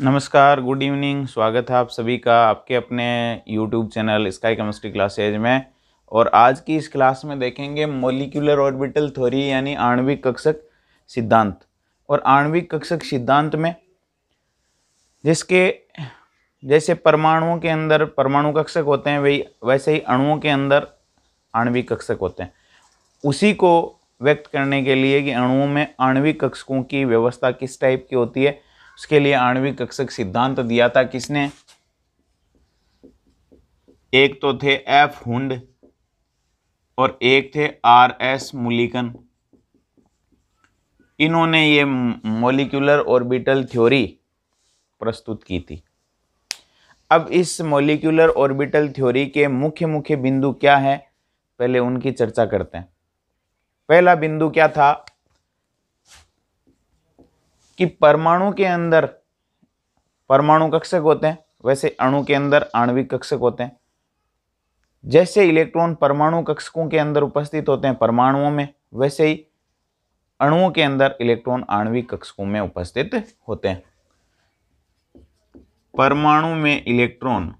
नमस्कार good evening स्वागत है आप सभी का आपके अपने YouTube channel Sky chemistry classes में और आज की इस क्लास में देखेंगे मोलिकुलर ऑर्बिटल थ्योरी यानी आणविक कक्षक सिद्धांत और आणविक कक्षक सिद्धांत में जिसके जैसे परमाणुओं के अंदर परमाणु कक्षक होते हैं वही वैसे ही अणुओं के अंदर आणविक कक्षक होते हैं उसी को व्यक्त करने के लिए कि अणुओं में आणविक कक्षकों की व्यवस्था किस टाइप की होती है उसके लिए आणविक कक्षक सिद्धांत दिया था किसने एक तो थे एफ हुंड और एक थे आर एस मुलिकन इन्होंने ये मोलिकुलर ऑर्बिटल थ्योरी प्रस्तुत की थी अब इस मोलिकुलर ऑर्बिटल थ्योरी के मुख्य मुख्य बिंदु क्या है पहले उनकी चर्चा करते हैं पहला बिंदु क्या था कि परमाणु के अंदर परमाणु कक्षक होते हैं वैसे अणु के अंदर आणविक कक्षक होते हैं जैसे इलेक्ट्रॉन परमाणु कक्षकों के अंदर उपस्थित होते हैं परमाणुओं में वैसे ही अणुओं के अंदर इलेक्ट्रॉन आणविक कक्षकों में उपस्थित होते हैं परमाणु में इलेक्ट्रॉन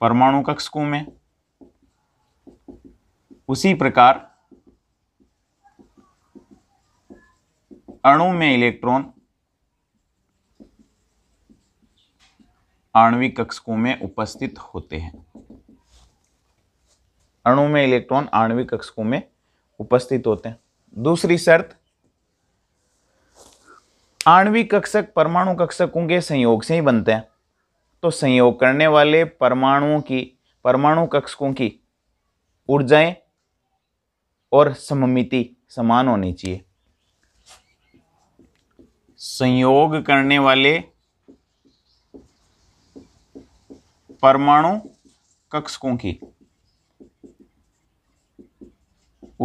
परमाणु कक्षकों में उसी प्रकार अणु में इलेक्ट्रॉन आणविक कक्षकों में उपस्थित होते हैं अणु में इलेक्ट्रॉन आणविक कक्षकों में उपस्थित होते हैं दूसरी शर्त आणविक कक्षक परमाणु कक्षकों के संयोग से ही बनते हैं तो संयोग करने वाले परमाणुओं की परमाणु कक्षकों की ऊर्जाएं और सममिति समान होनी चाहिए संयोग करने वाले परमाणु कक्षकों की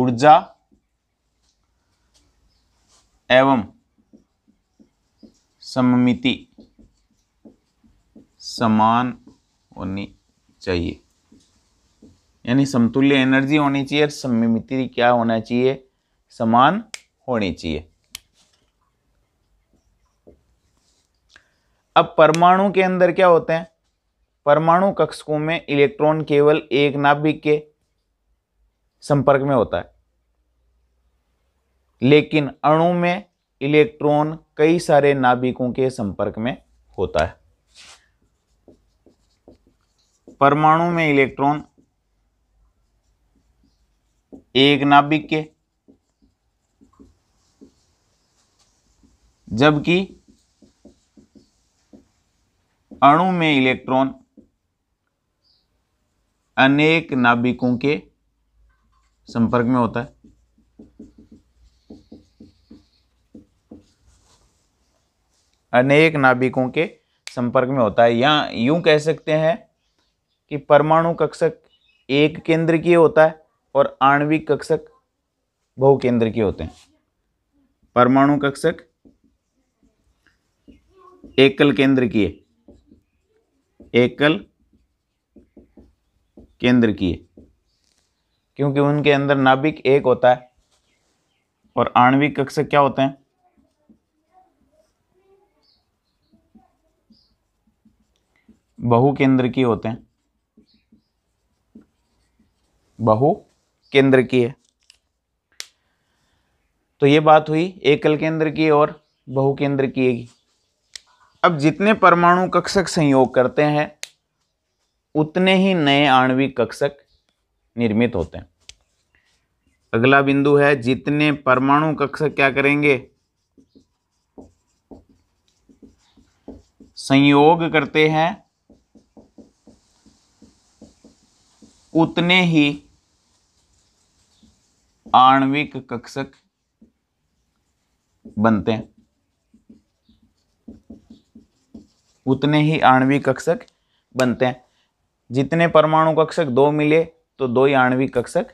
ऊर्जा एवं सममिति समान होनी चाहिए यानी समतुल्य एनर्जी होनी चाहिए और सममिति क्या होना चाहिए समान होनी चाहिए अब परमाणु के अंदर क्या होते हैं परमाणु कक्षकों में इलेक्ट्रॉन केवल एक नाभिक के संपर्क में होता है लेकिन अणु में इलेक्ट्रॉन कई सारे नाभिकों के संपर्क में होता है परमाणु में इलेक्ट्रॉन एक नाभिक के जबकि अणु में इलेक्ट्रॉन अनेक नाभिकों के संपर्क में होता है अनेक नाभिकों के संपर्क में होता है या यूं कह सकते हैं कि परमाणु कक्षक एक केंद्र की होता है और आणविक कक्षक बहु केंद्र के होते हैं परमाणु कक्षक एकल केंद्र की है एकल केंद्र की है क्योंकि उनके अंदर नाभिक एक होता है और आणविक कक्षक क्या होते हैं बहु केंद्र की होते हैं बहु केंद्र की है तो ये बात हुई एकल केंद्र की और बहु केंद्र की अब जितने परमाणु कक्षक संयोग करते हैं उतने ही नए आणविक कक्षक निर्मित होते हैं अगला बिंदु है जितने परमाणु कक्षक क्या करेंगे संयोग करते हैं उतने ही आणविक कक्षक बनते हैं उतने ही आणविक कक्षक बनते हैं जितने परमाणु कक्षक दो मिले तो दो ही आणविक कक्षक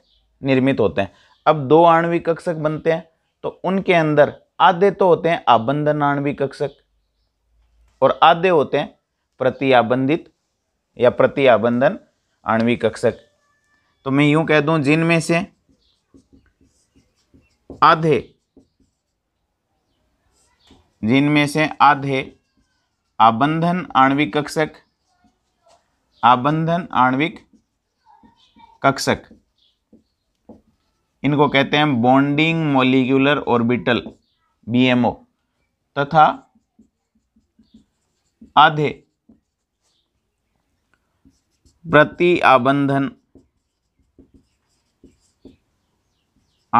निर्मित होते हैं अब दो आणविक कक्षक बनते हैं तो उनके अंदर आधे तो होते हैं आबंधन आणविक कक्षक और आधे होते हैं आबंधित या प्रति आबंधन आणविक कक्षक तो मैं यूं कह दूं जिनमें से आधे जिनमें से आधे आबंधन आणविक कक्षक आबंधन आणविक कक्षक इनको कहते हैं बॉन्डिंग मोलिकुलर ऑर्बिटल बीएमओ तथा आधे प्रति आबंधन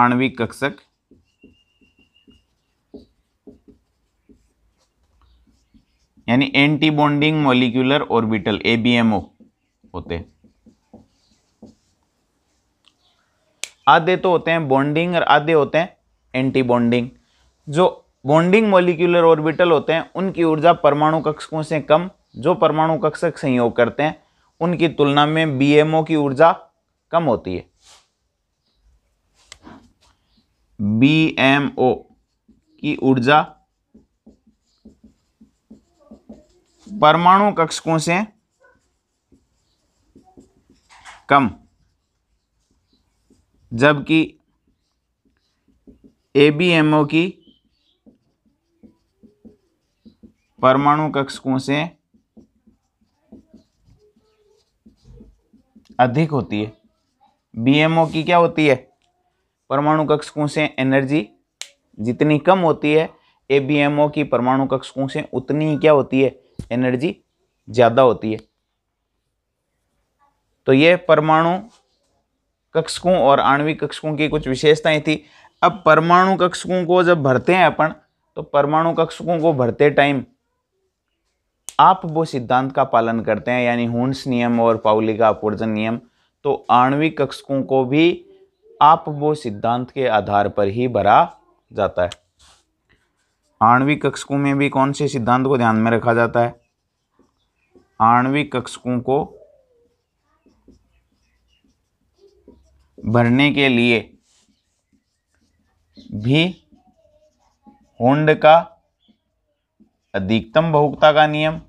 आणविक कक्षक यानी anti bonding molecular orbital ABMO होते हैं आधे तो होते हैं बॉन्डिंग और आधे होते हैं एंटी बॉन्डिंग जो बॉन्डिंग मॉलिक्यूलर ऑर्बिटल होते हैं उनकी ऊर्जा परमाणु कक्षकों से कम जो परमाणु कक्षक संयोग करते हैं उनकी तुलना में बीएमओ की ऊर्जा कम होती है बीएमओ की ऊर्जा परमाणु कक्षकों से कम जबकि एबीएमओ की परमाणु कक्षकों से अधिक होती है बीएमओ की क्या होती है परमाणु कक्षकों से एनर्जी जितनी कम होती है एबीएमओ की परमाणु कक्षकों से उतनी ही क्या होती है एनर्जी ज़्यादा होती है तो ये परमाणु कक्षकों और आणविक कक्षकों की कुछ विशेषताएं थी अब परमाणु कक्षकों को जब भरते हैं अपन तो परमाणु कक्षकों को भरते टाइम आप वो सिद्धांत का पालन करते हैं यानी हुंस नियम और पाउली का अपवर्जन नियम तो आणविक कक्षकों को भी आप वो सिद्धांत के आधार पर ही भरा जाता है आणविक कक्षकों में भी कौन से सिद्धांत को ध्यान में रखा जाता है आणविक कक्षकों को भरने के लिए भी होंड का अधिकतम बहुकता का नियम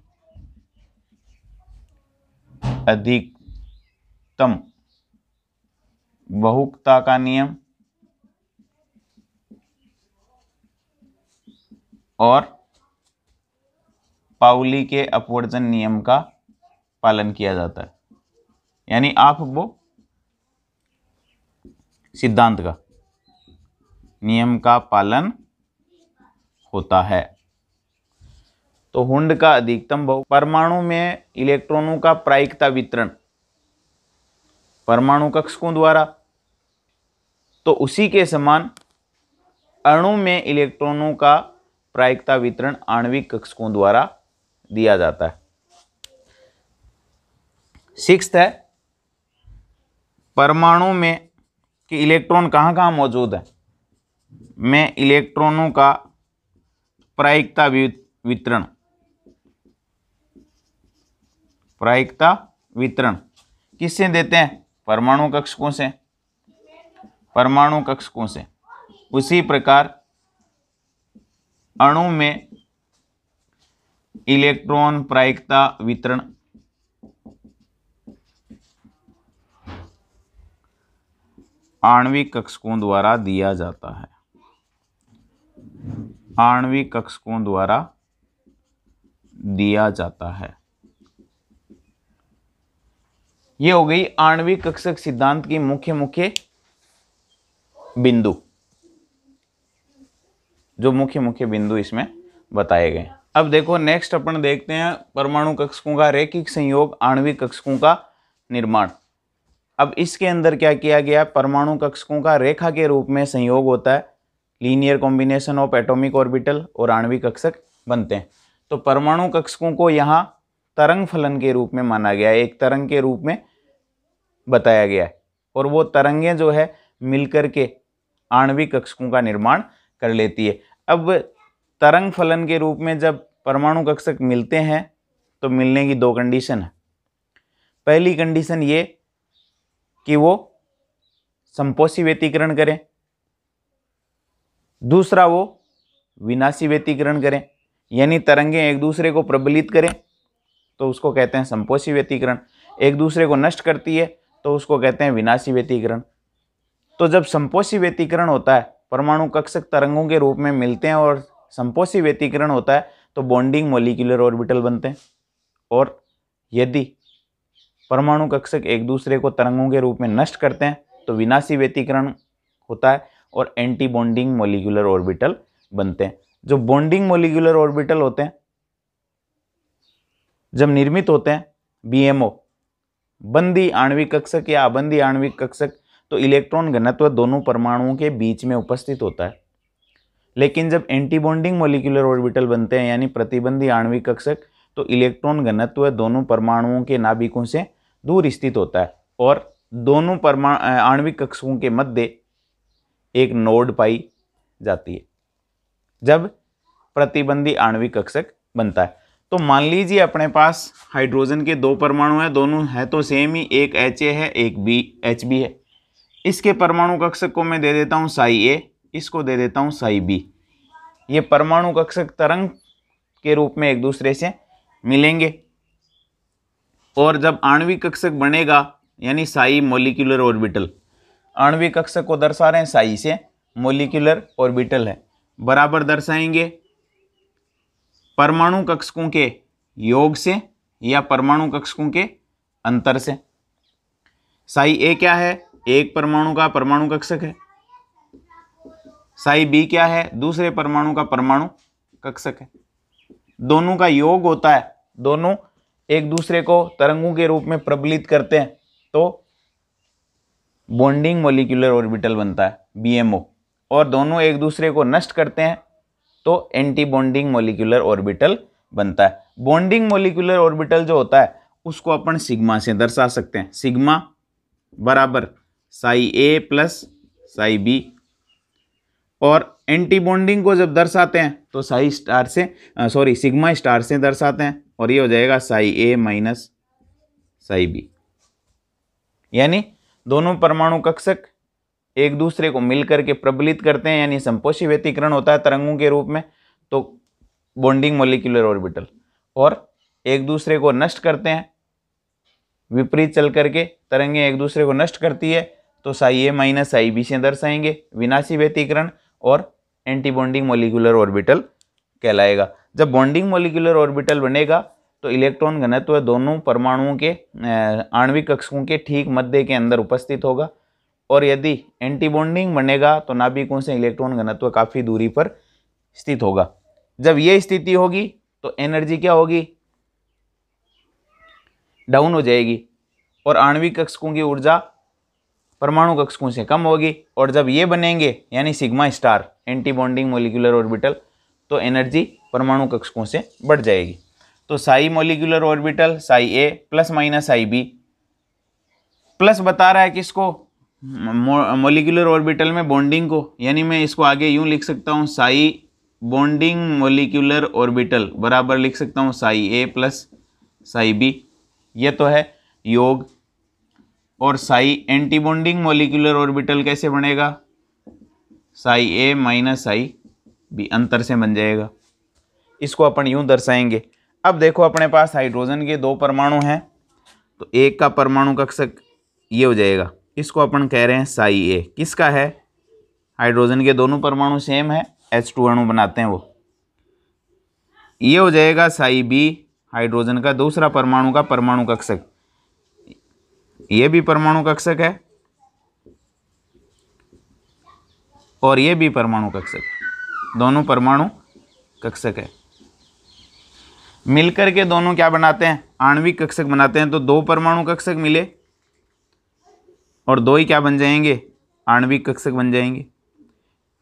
अधिकतम बहुकता का नियम और पाउली के अपवर्जन नियम का पालन किया जाता है यानी आप वो सिद्धांत का नियम का पालन होता है तो हुंड का अधिकतम भाव परमाणु में इलेक्ट्रॉनों का प्रायिकता वितरण परमाणु कक्षकों द्वारा तो उसी के समान अणु में इलेक्ट्रॉनों का प्रायिकता वितरण आणविक कक्षकों द्वारा दिया जाता है सिक्स है परमाणु में कि इलेक्ट्रॉन कहाँ कहाँ मौजूद है में इलेक्ट्रॉनों का प्रायिकता वितरण प्रायिकता वितरण किससे देते हैं परमाणु कक्षकों से परमाणु कक्षकों से उसी प्रकार अणु में इलेक्ट्रॉन प्रायिकता वितरण आणविक कक्षकों द्वारा दिया जाता है आणविक कक्षकों द्वारा दिया जाता है यह हो गई आणविक कक्षक सिद्धांत की मुख्य मुख्य बिंदु जो मुख्य मुख्य बिंदु इसमें बताए गए अब देखो नेक्स्ट अपन देखते हैं परमाणु कक्षकों का रैखिक संयोग आणविक कक्षकों का निर्माण अब इसके अंदर क्या किया गया परमाणु कक्षकों का रेखा के रूप में संयोग होता है linear combination of atomic orbital और आणविक कक्षक बनते हैं तो परमाणु कक्षकों को यहाँ तरंग फलन के रूप में माना गया है एक तरंग के रूप में बताया गया है और वो तरंगें जो है मिलकर के आणविक कक्षकों का निर्माण कर लेती है अब तरंग फलन के रूप में जब परमाणु कक्षक मिलते हैं तो मिलने की दो कंडीशन है पहली कंडीशन ये कि वो संपोषी व्यतीकरण करें दूसरा वो विनाशी व्यतीकरण करें यानी तरंगे एक दूसरे को प्रबलित करें तो उसको कहते हैं संपोषी व्यतीकरण एक दूसरे को नष्ट करती है तो उसको कहते हैं विनाशी व्यतीकरण तो जब संपोषी व्यतीकरण होता है परमाणु कक्षक तरंगों के रूप में मिलते हैं और संपोषी व्यतीकरण होता है तो बॉन्डिंग मोलिकुलर ऑर्बिटल बनते हैं और यदि परमाणु कक्षक एक दूसरे को तरंगों के रूप में नष्ट करते हैं तो विनाशी व्यतीकरण होता है और एंटी बॉन्डिंग मोलिकुलर ऑर्बिटल बनते हैं जो बॉन्डिंग मोलिकुलर ऑर्बिटल होते हैं जब निर्मित होते हैं बीएमओ बंदी आणविक कक्षक या अबंदी आणविक कक्षक तो इलेक्ट्रॉन घनत्व दोनों परमाणुओं के बीच में उपस्थित होता है लेकिन जब एंटीबॉन्डिंग मोलिकुलर ऑर्बिटल बनते हैं यानी प्रतिबंधी आणविक कक्षक तो इलेक्ट्रॉन घनत्व दोनों परमाणुओं के नाभिकों से दूर स्थित होता है और दोनों परमाणु आणविक कक्षकों के मध्य एक नोड पाई जाती है जब प्रतिबंधी आणविक कक्षक बनता है तो मान लीजिए अपने पास हाइड्रोजन के दो परमाणु हैं दोनों है तो सेम ही एक एच ए है एक बी एच बी है इसके परमाणु कक्षक को मैं दे देता हूँ साई ए इसको दे देता हूँ साई बी ये परमाणु कक्षक तरंग के रूप में एक दूसरे से मिलेंगे और जब आणविक कक्षक बनेगा यानी साई मोलिकुलर ऑर्बिटल आणविक कक्षक को दर्शा रहे हैं साई से मोलिकुलर ऑर्बिटल है बराबर दर्शाएंगे परमाणु कक्षकों के योग से या परमाणु कक्षकों के अंतर से साई ए क्या है एक परमाणु का परमाणु कक्षक है साई बी क्या है दूसरे परमाणु का परमाणु कक्षक है दोनों का योग होता है दोनों एक दूसरे को तरंगों के रूप में प्रबलित करते हैं तो बॉन्डिंग मोलिकुलर ऑर्बिटल बनता है बीएमओ और दोनों एक दूसरे को नष्ट करते हैं तो एंटी बॉन्डिंग मोलिकुलर ऑर्बिटल बनता है बॉन्डिंग मोलिकुलर ऑर्बिटल जो होता है उसको अपन सिग्मा से दर्शा सकते हैं सिग्मा बराबर psi A plus psi B और एंटी बॉन्डिंग को जब दर्शाते हैं तो साई स्टार से सॉरी सिग्मा स्टार से दर्शाते हैं और ये हो जाएगा psi A minus psi B यानी दोनों परमाणु कक्षक एक दूसरे को मिलकर के प्रबलित करते हैं यानी संपोषी व्यतिकरण होता है तरंगों के रूप में तो बॉन्डिंग मोलिकुलर ऑर्बिटल और एक दूसरे को नष्ट करते हैं विपरीत चल करके तरंगें एक दूसरे को नष्ट करती है तो psi A minus psi B से दर्शाएंगे विनाशी व्यतीकरण और एंटी बॉन्डिंग मोलिकुलर ऑर्बिटल कहलाएगा जब बॉन्डिंग मोलिकुलर ऑर्बिटल बनेगा तो इलेक्ट्रॉन घनत्व दोनों परमाणुओं के आणविक कक्षकों के ठीक मध्य के अंदर उपस्थित होगा और यदि एंटी बॉन्डिंग बनेगा तो नाभिकों से इलेक्ट्रॉन घनत्व काफ़ी दूरी पर स्थित होगा जब ये स्थिति होगी तो एनर्जी क्या होगी डाउन हो जाएगी और आणविक कक्षकों की ऊर्जा परमाणु कक्षकों से कम होगी और जब ये बनेंगे यानी sigma star anti bonding molecular orbital तो एनर्जी परमाणु कक्षकों से बढ़ जाएगी तो psi molecular orbital psi A plus minus psi B plus बता रहा है किसको मोलिकुलर ऑर्बिटल में बॉन्डिंग को यानी मैं इसको आगे यूं लिख सकता हूँ साई बॉन्डिंग मोलिकुलर ऑर्बिटल बराबर लिख सकता हूँ psi A plus psi B ये तो है योग और साई एंटीबॉन्डिंग मोलिकुलर ऑर्बिटल कैसे बनेगा psi A minus psi B अंतर से बन जाएगा इसको अपन यूं दर्शाएंगे अब देखो अपने पास हाइड्रोजन के दो परमाणु हैं तो एक का परमाणु कक्षक ये हो जाएगा इसको अपन कह रहे हैं साई ए किसका है हाइड्रोजन के दोनों परमाणु सेम है एच टू अणु बनाते हैं वो ये हो जाएगा साई बी हाइड्रोजन का दूसरा परमाणु का परमाणु कक्षक ये भी परमाणु कक्षक है और ये भी परमाणु कक्षक दोनों परमाणु कक्षक है मिलकर के दोनों क्या बनाते हैं आणविक कक्षक बनाते हैं तो दो परमाणु कक्षक मिले और दो ही क्या बन जाएंगे आणविक कक्षक बन जाएंगे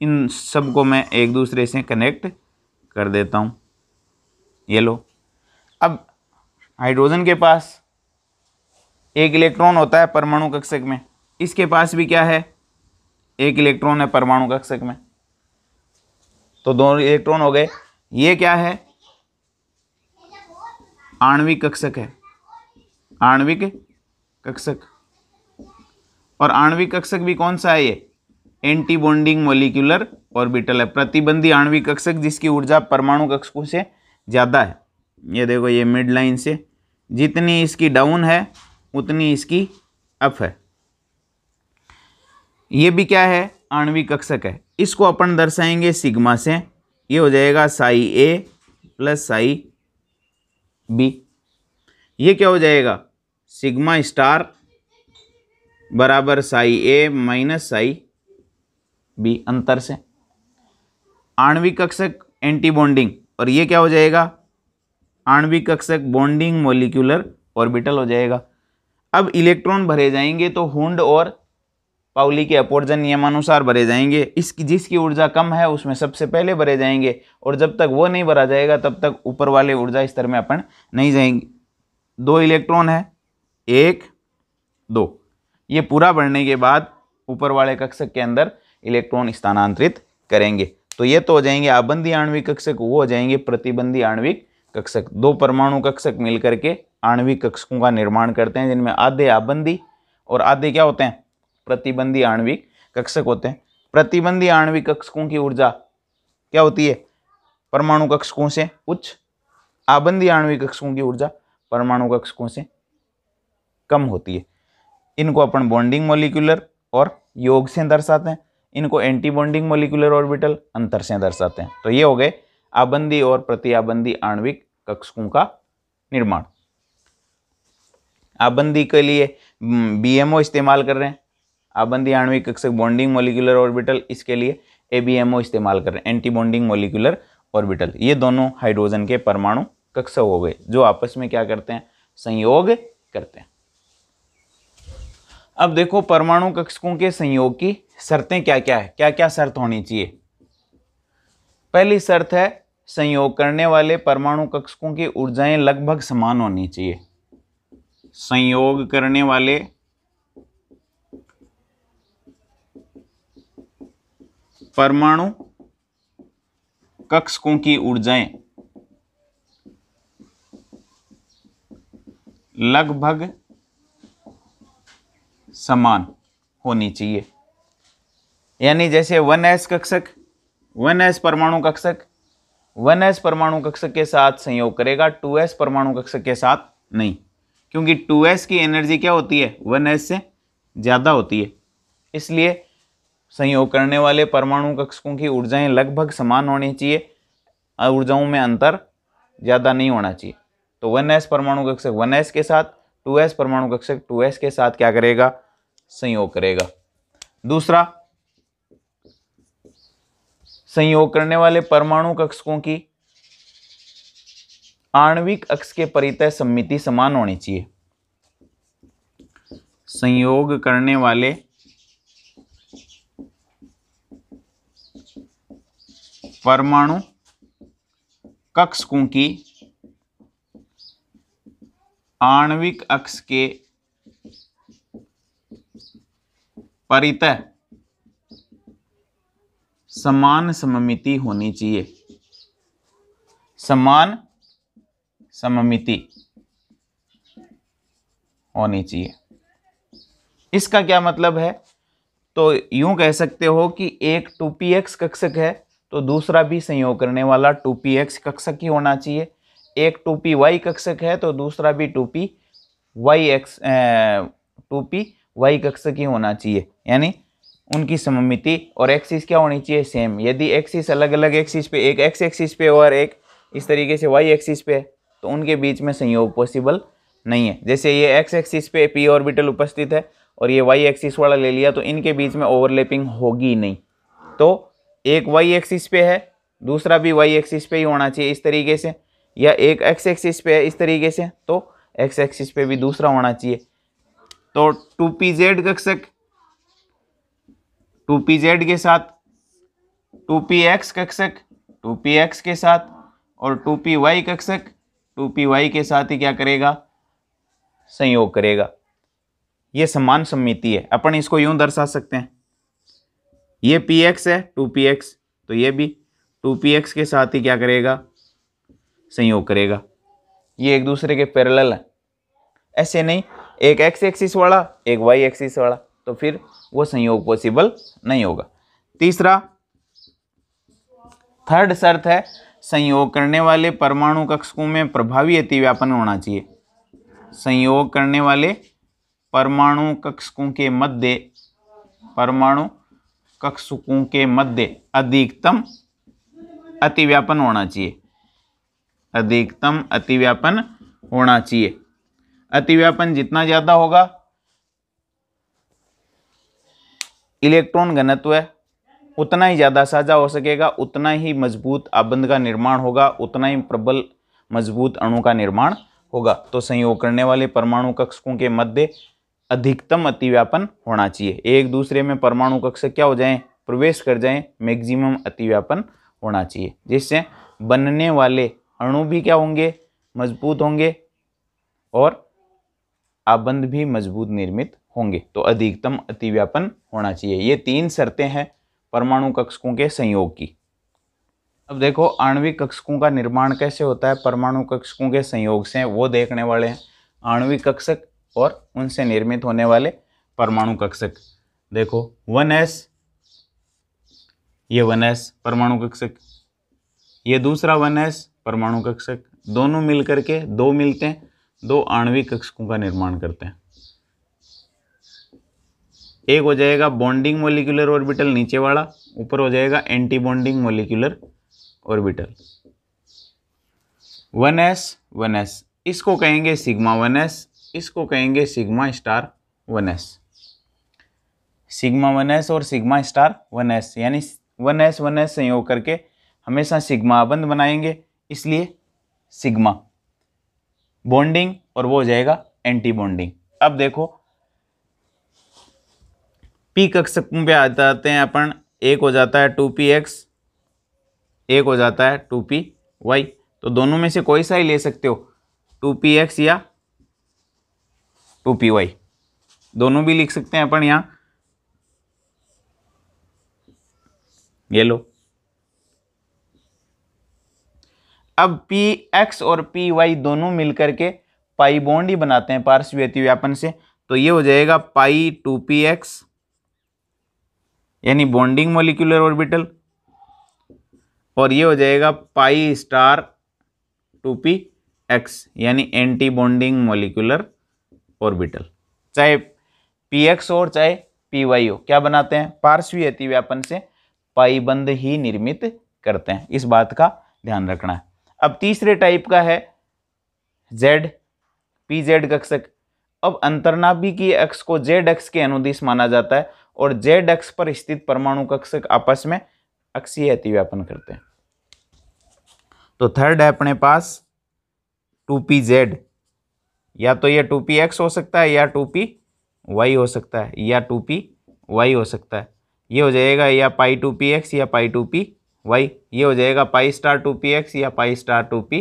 इन सबको मैं एक दूसरे से कनेक्ट कर देता हूँ ये लो अब हाइड्रोजन के पास एक इलेक्ट्रॉन होता है परमाणु कक्षक में इसके पास भी क्या है एक इलेक्ट्रॉन है परमाणु कक्षक में तो दोनों इलेक्ट्रॉन हो गए ये क्या है आणविक कक्षक है आणविक कक्षक और आणविक कक्षक भी कौन सा है ये एंटी बॉन्डिंग मोलिकुलर ऑर्बिटल है प्रतिबंधी आणविक कक्षक जिसकी ऊर्जा परमाणु कक्षकों से ज़्यादा है ये देखो ये मिड लाइन से जितनी इसकी डाउन है उतनी इसकी अप है ये भी क्या है आणविक कक्षक है इसको अपन दर्शाएंगे सिग्मा से ये हो जाएगा psi A plus psi B ये क्या हो जाएगा सिग्मा स्टार बराबर psi A minus psi B अंतर से आणविक कक्षक एंटी बॉन्डिंग और ये क्या हो जाएगा आणविक कक्षक बॉन्डिंग मोलिकुलर ऑर्बिटल हो जाएगा अब इलेक्ट्रॉन भरे जाएंगे तो हुंड और पाउली के अपोर्जन नियमानुसार भरे जाएंगे इसकी जिसकी ऊर्जा कम है उसमें सबसे पहले भरे जाएंगे और जब तक वो नहीं भरा जाएगा तब तक ऊपर वाले ऊर्जा स्तर में अपन नहीं जाएंगे दो इलेक्ट्रॉन है एक दो ये पूरा भरने के बाद ऊपर वाले कक्षक के अंदर इलेक्ट्रॉन स्थानांतरित करेंगे तो ये तो हो जाएंगे आबंदी आणविक कक्षक वो हो जाएंगे प्रतिबंधी आणविक कक्षक दो परमाणु कक्षक मिलकर के आणविक कक्षकों का निर्माण करते हैं जिनमें आधे आबंदी और आधे क्या होते हैं प्रतिबंधी आणविक कक्षक होते हैं प्रतिबंधी आणविक कक्षकों की ऊर्जा क्या होती है परमाणु कक्षकों से उच्च आबंदी आणविक कक्षकों की ऊर्जा परमाणु कक्षकों से कम होती है इनको अपन बॉन्डिंग मोलिकुलर और योग से दर्शाते हैं इनको एंटी बॉन्डिंग मोलिकुलर ऑर्बिटल अंतर से दर्शाते हैं तो ये हो गए आबंदी और प्रतिआबंदी आणविक कक्षकों का निर्माण आबंदी के लिए बीएमओ हम्म, इस्तेमाल कर रहे हैं आबंदी आणविक कक्षक बॉन्डिंग मोलिकुलर ऑर्बिटल इसके लिए एबीएमओ इस्तेमाल कर रहे हैं एंटी बॉन्डिंग मोलिकुलर ऑर्बिटल ये दोनों हाइड्रोजन के परमाणु कक्षक हो गए जो आपस में क्या करते हैं संयोग करते हैं अब देखो परमाणु कक्षकों के संयोग की शर्तें क्या क्या है क्या क्या शर्त होनी चाहिए पहली शर्त है संयोग करने वाले परमाणु कक्षकों की ऊर्जाएं लगभग समान होनी चाहिए संयोग करने वाले परमाणु कक्षकों की ऊर्जाएं लगभग समान होनी चाहिए यानी जैसे वन एस कक्षक वन एस परमाणु कक्षक वन एस परमाणु कक्षक के साथ संयोग करेगा टू एस परमाणु कक्षक के साथ नहीं क्योंकि टू एस की एनर्जी क्या होती है वन एस से ज़्यादा होती है इसलिए संयोग करने वाले परमाणु कक्षकों की ऊर्जाएं लगभग समान होनी चाहिए और ऊर्जाओं में अंतर ज़्यादा नहीं होना चाहिए तो वन एस परमाणु कक्षक वन एस के साथ टू एस परमाणु कक्षक टू एस के साथ क्या करेगा संयोग करेगा दूसरा संयोग करने वाले परमाणु कक्षकों की आणविक अक्ष के परितय सम्मिति समान होनी चाहिए संयोग करने वाले परमाणु कक्षकों की आणविक अक्ष के परितय समान सममिति होनी चाहिए समान सममिति होनी चाहिए इसका क्या मतलब है तो यूं कह सकते हो कि एक टू पी एक्स कक्षक है तो दूसरा भी संयोग करने वाला टू पी एक्स कक्षक ही होना चाहिए एक टू पी वाई कक्षक है तो दूसरा भी two P Y X two P Y कक्षक ही होना चाहिए यानी उनकी सममिति और एक्सिस क्या होनी चाहिए सेम यदि एक्सिस अलग अलग एक्सिस पे एक एक्स एक्सिस पे और एक इस तरीके से वाई एक्सिस पे तो उनके बीच में संयोग पॉसिबल नहीं है जैसे ये एक्स एक्सिस पे पी ऑर्बिटल उपस्थित है और ये वाई एक्सिस वाला ले लिया तो इनके बीच में ओवरलैपिंग होगी नहीं तो एक वाई एक्सिस पे है दूसरा भी वाई एक्सिस पे ही होना चाहिए इस तरीके से या एक एक्स एक्सिस पे है इस तरीके से तो एक्स एक्सिस पे भी दूसरा होना चाहिए तो टू पी जेड कक्षक टू पी जेड के साथ टू पी एक्स कक्षक टू पी एक्स के साथ और टू पी वाई कक्षक टू पी वाई के साथ ही क्या करेगा संयोग करेगा ये समान सम्मिति है अपन इसको यूं दर्शा सकते हैं ये पी एक्स है टू पी एक्स तो ये भी टू पी एक्स के साथ ही क्या करेगा संयोग करेगा ये एक दूसरे के पैरेलल है ऐसे नहीं एक एक्स एक्सिस वाला एक वाई एक्सिस वाला तो फिर वो संयोग पॉसिबल नहीं होगा तीसरा थर्ड शर्त है संयोग करने वाले परमाणु कक्षकों में प्रभावी अतिव्यापन होना चाहिए संयोग करने वाले परमाणु कक्षकों के मध्य परमाणु कक्षकों के मध्य अधिकतम अतिव्यापन होना चाहिए अधिकतम अतिव्यापन होना चाहिए अतिव्यापन जितना ज़्यादा होगा इलेक्ट्रॉन घनत्व उतना ही ज़्यादा साझा हो सकेगा उतना ही मजबूत आबंद का निर्माण होगा उतना ही प्रबल मजबूत अणु का निर्माण होगा तो संयोग करने वाले परमाणु कक्षकों के मध्य अधिकतम अतिव्यापन होना चाहिए एक दूसरे में परमाणु कक्ष क्या हो जाएं प्रवेश कर जाएं मैक्सिमम अतिव्यापन होना चाहिए जिससे बनने वाले अणु भी क्या होंगे मजबूत होंगे और आबंध भी मजबूत निर्मित होंगे तो अधिकतम अतिव्यापन होना चाहिए ये तीन शर्तें हैं परमाणु कक्षकों के संयोग की अब देखो आणविक कक्षकों का निर्माण कैसे होता है परमाणु कक्षकों के संयोग से वो देखने वाले हैं आणविक कक्षक और उनसे निर्मित होने वाले परमाणु कक्षक देखो वन एस ये वन एस परमाणु कक्षक ये दूसरा वन एस परमाणु कक्षक दोनों मिलकर के दो मिलते हैं दो आणविक कक्षकों का निर्माण करते हैं एक हो जाएगा बॉन्डिंग मोलिकुलर ऑर्बिटल नीचे वाला ऊपर हो जाएगा anti bonding molecular orbital one S one S इसको कहेंगे सिग्मा वन एस इसको कहेंगे sigma star one S sigma one S और सिग्मा स्टार वन एस यानी वन एस वन एस संयोग करके हमेशा सिग्मा बंद बनाएंगे इसलिए सिग्मा बॉन्डिंग और वो हो जाएगा एंटी बॉन्डिंग अब देखो पी कक्षक पे आ जाते हैं अपन एक हो जाता है टू पी एक्स एक हो जाता है टू पी वाई तो दोनों में से कोई सा ही ले सकते हो टू पी एक्स या टू पी वाई दोनों भी लिख सकते हैं अपन यहाँ ये लो अब पी एक्स और पी वाई दोनों मिलकर के पाई बॉन्ड ही बनाते हैं पार्श्व व्यापन से तो ये हो जाएगा पाई टू पी एक्स यानी बॉन्डिंग मोलिकुलर ऑर्बिटल और ये हो जाएगा pi star two P X यानी एंटी बॉन्डिंग मोलिकुलर ऑर्बिटल चाहे पी एक्स और चाहे पी वाई हो क्या बनाते हैं अति अतिव्यापन से पाईबंद ही निर्मित करते हैं इस बात का ध्यान रखना है अब तीसरे टाइप का है जेड पी जेड कक्षक अब अंतर्नाभि की अक्ष को जेड एक्स के अनुदिश माना जाता है और जेड एक्स पर स्थित परमाणु कक्षक आपस में अक्षीय अतिव्यापन करते हैं तो थर्ड है अपने पास टू पी जेड या तो यह टू पी एक्स हो सकता है या टू पी वाई हो सकता है या टू पी वाई हो सकता है ये हो जाएगा या पाई टू पी एक्स या पाई टू पी वाई ये हो जाएगा pi star two P X या pi star two P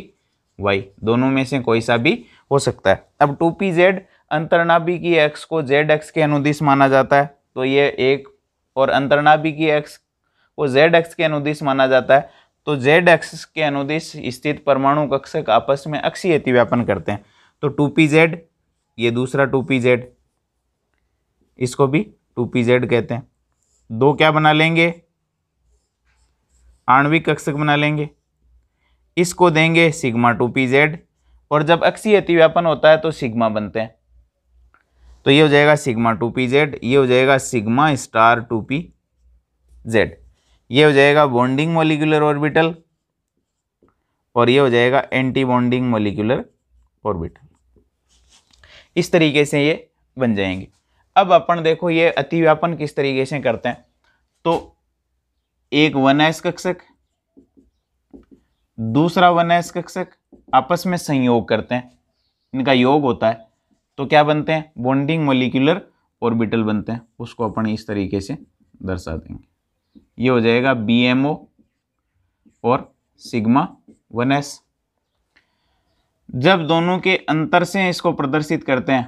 Y दोनों में से कोई सा भी हो सकता है अब टू पी जेड अंतरनाभी की एक्स को जेड एक्स के अनुदिश माना जाता है तो ये एक और अंतरनाभी की एक्स को जेड एक्स के अनुदिश माना जाता है तो जेड एक्स के अनुदिश स्थित परमाणु कक्षक आपस में अक्षीय अतिव्यापन करते हैं तो टू पी जेड ये दूसरा टू पी जेड इसको भी टू पी जेड कहते हैं दो क्या बना लेंगे आणविक कक्षक बना लेंगे इसको देंगे सिग्मा टू पी जेड और जब अक्सी अतिव्यापन होता है तो सिग्मा बनते हैं तो ये हो जाएगा सिग्मा टू पी जेड ये हो जाएगा sigma star two P Z ये हो जाएगा बॉन्डिंग मोलिकुलर ऑर्बिटल और ये हो जाएगा एंटी बॉन्डिंग मोलिकुलर ऑर्बिटल इस तरीके से ये बन जाएंगे अब अपन देखो ये अतिव्यापन किस तरीके से करते हैं तो एक वन एस कक्षक दूसरा वन एस कक्षक आपस में संयोग करते हैं इनका योग होता है तो क्या बनते हैं बॉन्डिंग मोलिकुलर ऑर्बिटल बनते हैं उसको अपन इस तरीके से दर्शा देंगे ये हो जाएगा बी एम ओ और सिग्मा वन एस जब दोनों के अंतर से इसको प्रदर्शित करते हैं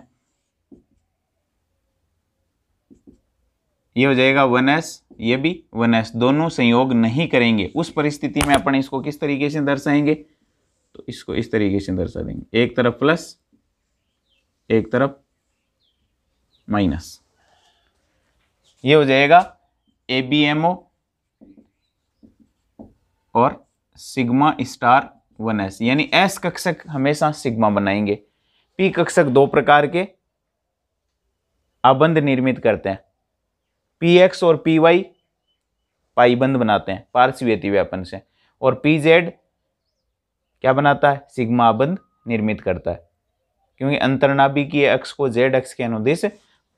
ये हो जाएगा वन एस ये भी वन एस दोनों संयोग नहीं करेंगे उस परिस्थिति में अपन इसको किस तरीके से दर्शाएंगे तो इसको इस तरीके से दर्शा देंगे एक तरफ प्लस एक तरफ माइनस ये हो जाएगा ए बी एम ओ और सिग्मा स्टार वन एस यानी एस कक्षक हमेशा सिग्मा बनाएंगे पी कक्षक दो प्रकार के आबंध निर्मित करते हैं पी एक्स और पी वाई पाई बंद बनाते हैं पार्श्वीयति व्यापन से और पी जेड क्या बनाता है सिग्मा बंद निर्मित करता है क्योंकि अंतरनाभि की अक्ष को जेड अक्ष के अनुदेश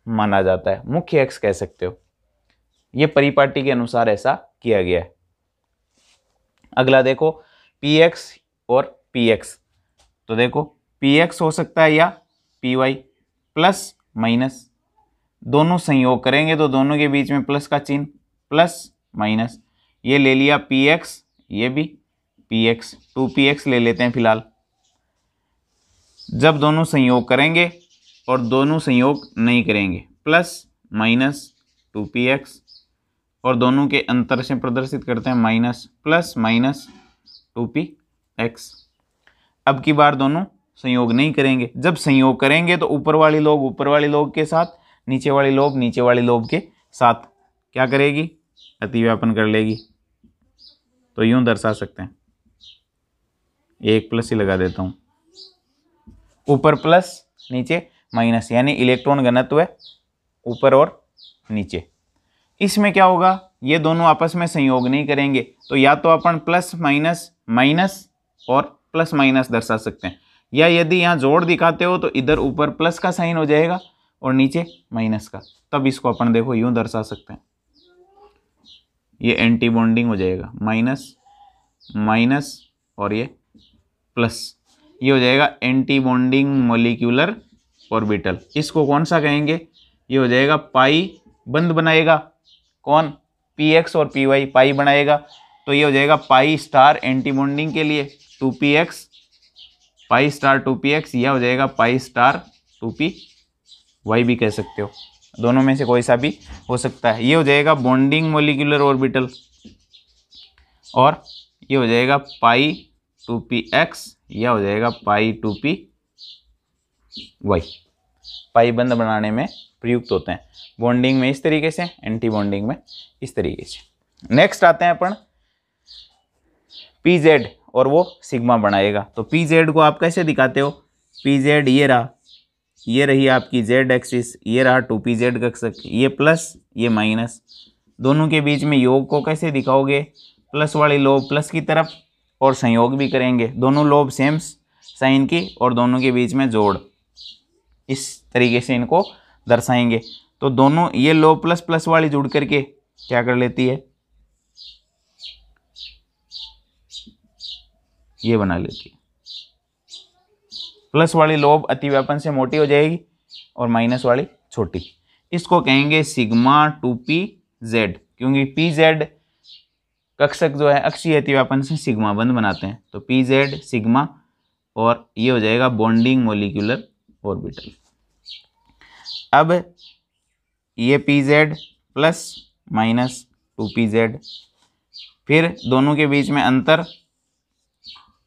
माना जाता है मुख्य अक्ष कह सकते हो ये परिपाटी के अनुसार ऐसा किया गया है अगला देखो पी एक्स और पी एक्स तो देखो पी एक्स हो सकता है या पी वाई प्लस माइनस दोनों संयोग करेंगे तो दोनों के बीच में प्लस का चिन्ह प्लस माइनस ये ले लिया पी एक्स ये भी P X two P X ले लेते हैं फिलहाल जब दोनों संयोग करेंगे और दोनों संयोग नहीं करेंगे plus minus two P X और दोनों के अंतर से प्रदर्शित करते हैं minus plus minus two P X अब की बार दोनों संयोग नहीं करेंगे जब संयोग करेंगे तो ऊपर वाले लोग ऊपर वाले लोग के साथ नीचे वाली लोब नीचे वाली लोब के साथ क्या करेगी अतिव्यापन कर लेगी तो यूं दर्शा सकते हैं एक प्लस ही लगा देता हूं ऊपर प्लस नीचे माइनस यानी इलेक्ट्रॉन घनत्व है ऊपर और नीचे इसमें क्या होगा ये दोनों आपस में संयोग नहीं करेंगे तो या तो अपन प्लस माइनस माइनस और प्लस माइनस दर्शा सकते हैं या यदि यहाँ जोड़ दिखाते हो तो इधर ऊपर प्लस का साइन हो जाएगा और नीचे माइनस का तब इसको अपन देखो यूँ दर्शा सकते हैं ये एंटी बॉन्डिंग हो जाएगा माइनस माइनस और ये प्लस ये हो जाएगा एंटी बॉन्डिंग मोलिक्यूलर ऑर्बिटल इसको कौन सा कहेंगे ये हो जाएगा पाई बंद बनाएगा कौन पी एक्स और पी वाई पाई बनाएगा तो ये हो जाएगा पाई स्टार एंटी बॉन्डिंग के लिए two P X pi star two P X यह हो जाएगा pi star two P Y भी कह सकते हो दोनों में से कोई सा भी हो सकता है ये हो जाएगा बॉन्डिंग मोलिकुलर ऑर्बिटल और ये हो जाएगा पाई टू पी एक्स या हो जाएगा pi two P Y pi bond बनाने में प्रयुक्त होते हैं बॉन्डिंग में इस तरीके से एंटी बॉन्डिंग में इस तरीके से नेक्स्ट आते हैं अपन पी जेड और वो सिग्मा बनाएगा तो पी जेड को आप कैसे दिखाते हो पी जेड ये रहा ये रही आपकी जेड एक्सिस ये रहा टू पी जेड कक्षक ये प्लस ये माइनस दोनों के बीच में योग को कैसे दिखाओगे प्लस वाली लोब प्लस की तरफ और संयोग भी करेंगे दोनों लोब सेम साइन की और दोनों के बीच में जोड़ इस तरीके से इनको दर्शाएंगे तो दोनों ये लोब प्लस प्लस वाली जुड़ करके क्या कर लेती है ये बना लेती है प्लस वाली लोब अतिव्यापन से मोटी हो जाएगी और माइनस वाली छोटी इसको कहेंगे सिग्मा टू पी जेड क्योंकि पी जेड कक्षक जो है अक्षीय अतिव्यापन से सिग्मा बंद बनाते हैं तो पी जेड सिग्मा और ये हो जाएगा बॉन्डिंग मोलिकुलर ऑर्बिटल अब ये P Z plus minus two P Z फिर दोनों के बीच में अंतर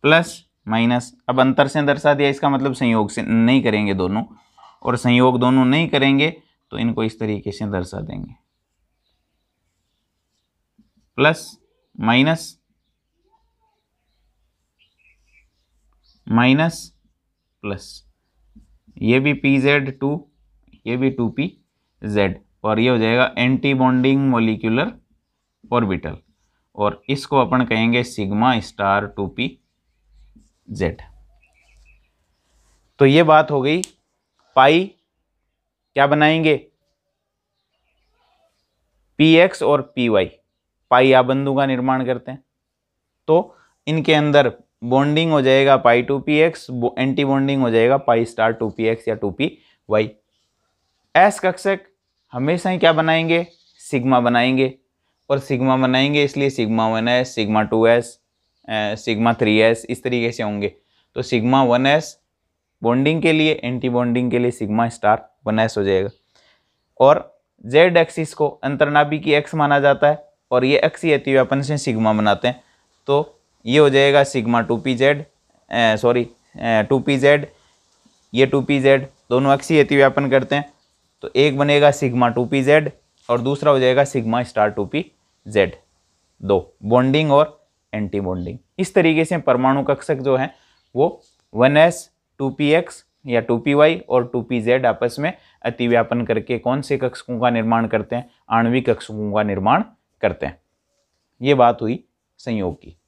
प्लस माइनस अब अंतर से दर्शा दिया इसका मतलब संयोग से नहीं करेंगे दोनों और संयोग दोनों नहीं करेंगे तो इनको इस तरीके से दर्शा देंगे प्लस माइनस माइनस प्लस ये भी पी जेड टू ये भी टू पी जेड और ये हो जाएगा एंटी बॉन्डिंग मोलिकुलर ऑर्बिटल और इसको अपन कहेंगे sigma star two P Z तो ये बात हो गई पाई क्या बनाएंगे पी एक्स और पी वाई पाई बंधु का निर्माण करते हैं तो इनके अंदर बॉन्डिंग हो जाएगा pi two P X anti bonding हो जाएगा pi star two P X या टू पी वाई एस कक्षक हमेशा ही क्या बनाएंगे सिग्मा बनाएंगे और सिग्मा बनाएंगे इसलिए sigma one S sigma two S sigma three S इस तरीके से होंगे तो सिग्मा वन एस बॉन्डिंग के लिए एंटी बॉन्डिंग के लिए सिग्मा स्टार वन एस हो जाएगा और जेड एक्सिस को अंतरनाभि की एक्स माना जाता है और ये एक्स ही अतिव्यापन से सिग्मा बनाते हैं तो ये हो जाएगा sigma two P Z sorry two P Z ये टू पी जेड दोनों एक्स ही अतिव्यापन करते हैं तो एक बनेगा सिग्मा टू पी जेड और दूसरा हो जाएगा sigma star two P Z दो बॉन्डिंग और एंटी बॉन्डिंग इस तरीके से परमाणु कक्षक जो है वो one S two P X या टू पी वाई और टू पी जेड आपस में अतिव्यापन करके कौन से कक्षकों का निर्माण करते हैं आणविक कक्षकों का निर्माण करते हैं ये बात हुई संयोग की